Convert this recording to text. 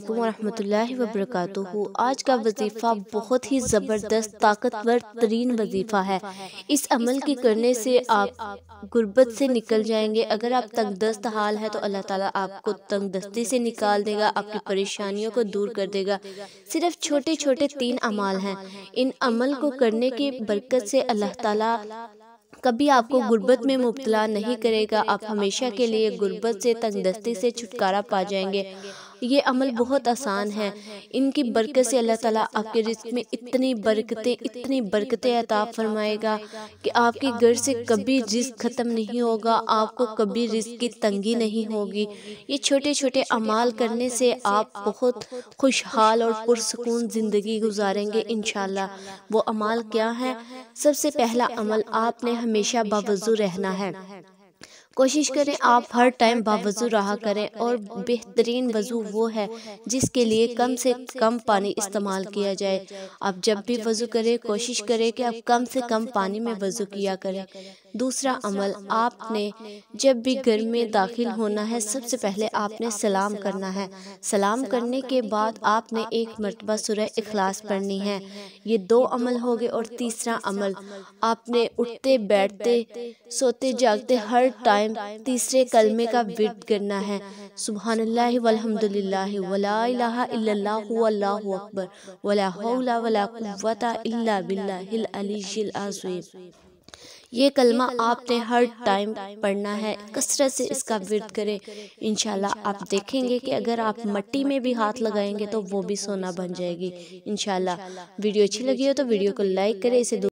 अल्लाम वरहमल वबरक आज का वजीफ़ा बहुत ही ज़बरदस्त ताकतवर तरीन वजीफ़ा है इस अमल के करने से आप गुर्बत से निकल जाएंगे अगर आप तंग दस्त हाल है तो अल्लाह ताला आपको तंग दस्ती से निकाल देगा आपकी परेशानियों को दूर कर देगा सिर्फ छोटे छोटे तीन अमाल हैं इन अमल को करने की बरकत से अल्लाह ताला कभी आपको गुर्बत में मुबतला नहीं करेगा आप हमेशा के लिए गुर्बत से तंगदस्ती से छुटकारा पा जाएंगे ये अमल बहुत आसान है इनकी बरकत से अल्लाह ताला आपके रिस्क में इतनी बरकतें इतनी बरकतें अताब फरमाएगा कि आपके घर से कभी रिस्क ख़त्म नहीं होगा आपको कभी रिस्क की तंगी नहीं होगी ये छोटे छोटे अमाल करने से आप बहुत खुशहाल और पुरसकून ज़िंदगी गुजारेंगे इन वो अमाल क्या है सबसे पहला अमल आपने हमेशा बावजू रहना है कोशिश करें आप हर टाइम बावजू रहा करें और बेहतरीन वजू वो है जिसके लिए कम से कम पानी इस्तेमाल किया जाए आप जब भी वजू करें कोशिश करें कि आप कम से कम पानी में वजू किया करें दूसरा अमल आपने जब भी घर में दाखिल होना है सबसे पहले आपने सलाम करना है सलाम करने के बाद आपने एक मरतबा सुरह इखलास पढ़नी है ये दो अमल हो गए और तीसरा अमल आपने उठते बैठते सोते जागते हर टाइम टाइम तीसरे कलमे का विद करना है सुबहानल्ला वलहमदिल्ला ये कलमा आपने हर टाइम पढ़ना है कसरत से इसका विरद करें इनशाला आप देखेंगे कि अगर आप मट्टी में भी हाथ लगाएंगे तो वो भी सोना बन जाएगी इनशाला वीडियो अच्छी लगी हो तो वीडियो को लाइक करें इसे